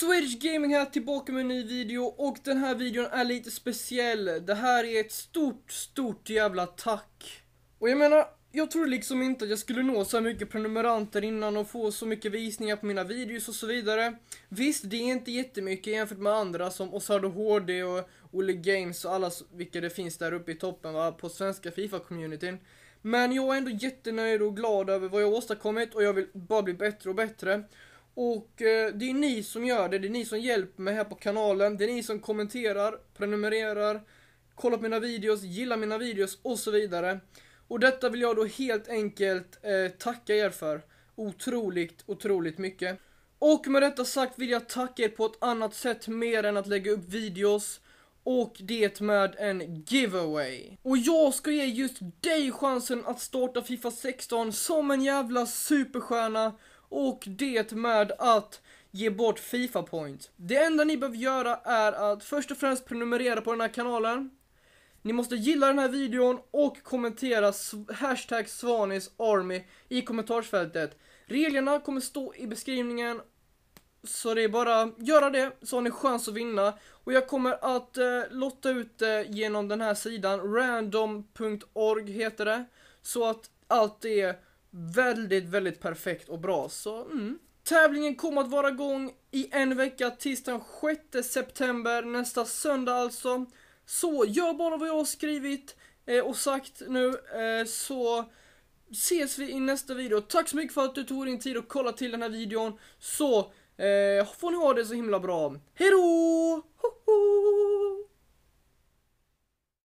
Swedish Gaming här tillbaka med en ny video och den här videon är lite speciell. Det här är ett stort, stort jävla tack. Och jag menar, jag trodde liksom inte att jag skulle nå så mycket prenumeranter innan och få så mycket visningar på mina videos och så vidare. Visst, det är inte jättemycket jämfört med andra som Osardo HD och Olle Games och alla vilka det finns där uppe i toppen va, på svenska FIFA-communityn. Men jag är ändå jättenöjd och glad över vad jag åstadkommit och jag vill bara bli bättre och bättre. Och eh, det är ni som gör det, det är ni som hjälper mig här på kanalen, det är ni som kommenterar, prenumererar, kollar på mina videos, gillar mina videos och så vidare. Och detta vill jag då helt enkelt eh, tacka er för. Otroligt, otroligt mycket. Och med detta sagt vill jag tacka er på ett annat sätt mer än att lägga upp videos och det med en giveaway. Och jag ska ge just dig chansen att starta Fifa 16 som en jävla superstjärna och det med att ge bort Fifa point. Det enda ni behöver göra är att först och främst prenumerera på den här kanalen. Ni måste gilla den här videon och kommentera hashtag svanisarmy i kommentarsfältet. Reglerna kommer stå i beskrivningen. Så det är bara att göra det så har ni chans att vinna. Och jag kommer att eh, lotta ut det eh, genom den här sidan. Random.org heter det. Så att allt är väldigt, väldigt perfekt och bra. Så mm. Tävlingen kommer att vara igång i en vecka, tisdagen 6 september, nästa söndag alltså. Så gör bara vad jag har skrivit eh, och sagt nu, eh, så ses vi i nästa video. Tack så mycket för att du tog din tid och kollade till den här videon. Så eh, får ni ha det så himla bra. Hejdå!